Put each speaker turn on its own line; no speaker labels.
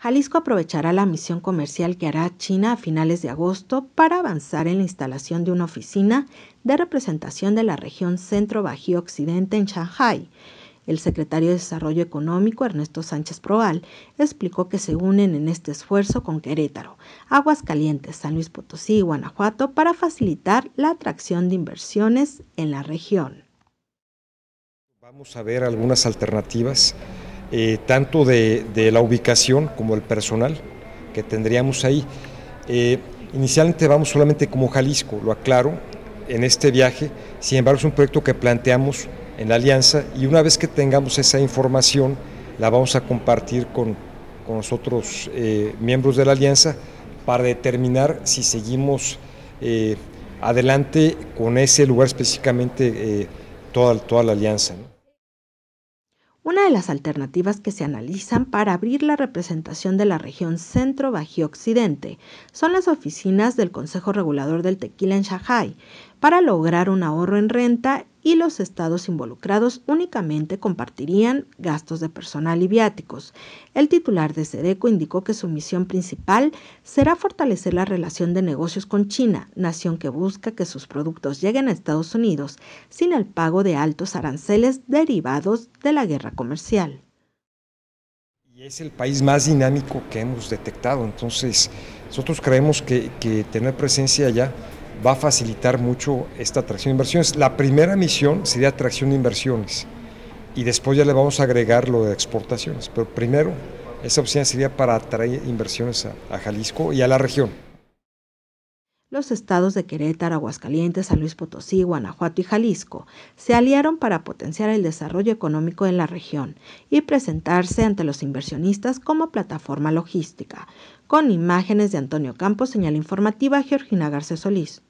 Jalisco aprovechará la misión comercial que hará China a finales de agosto para avanzar en la instalación de una oficina de representación de la región Centro-Bajío Occidente en Shanghai. El secretario de Desarrollo Económico, Ernesto Sánchez Proal, explicó que se unen en este esfuerzo con Querétaro, Aguascalientes, San Luis Potosí y Guanajuato para facilitar la atracción de inversiones en la región.
Vamos a ver algunas alternativas eh, tanto de, la ubicación como el personal que tendríamos ahí. Eh, inicialmente vamos solamente como Jalisco, lo aclaro, en este viaje, sin embargo es un proyecto que planteamos en la alianza y una vez que tengamos esa información la vamos a compartir con, los otros eh, miembros de la alianza para determinar si seguimos adelante con ese lugar específicamente toda, toda la alianza.
Una de las alternativas que se analizan para abrir la representación de la región Centro-Bajío Occidente son las oficinas del Consejo Regulador del Tequila en Shanghai para lograr un ahorro en renta y los estados involucrados únicamente compartirían gastos de personal y viáticos. El titular de Sedeco indicó que su misión principal será fortalecer la relación de negocios con China, nación que busca que sus productos lleguen a Estados Unidos sin el pago de altos aranceles derivados de la guerra comercial. Y es el
país más dinámico que hemos detectado, entonces nosotros creemos que, que tener presencia allá va a facilitar mucho esta atracción de inversiones. La primera misión sería atracción de inversiones y después ya le vamos a agregar lo de exportaciones, pero primero esa opción sería para atraer inversiones a, Jalisco y a la región.
Los estados de Querétaro, Aguascalientes, San Luis Potosí, Guanajuato y Jalisco se aliaron para potenciar el desarrollo económico en la región y presentarse ante los inversionistas como plataforma logística, con imágenes de Antonio Campos, señal informativa Georgina Garcés Solís.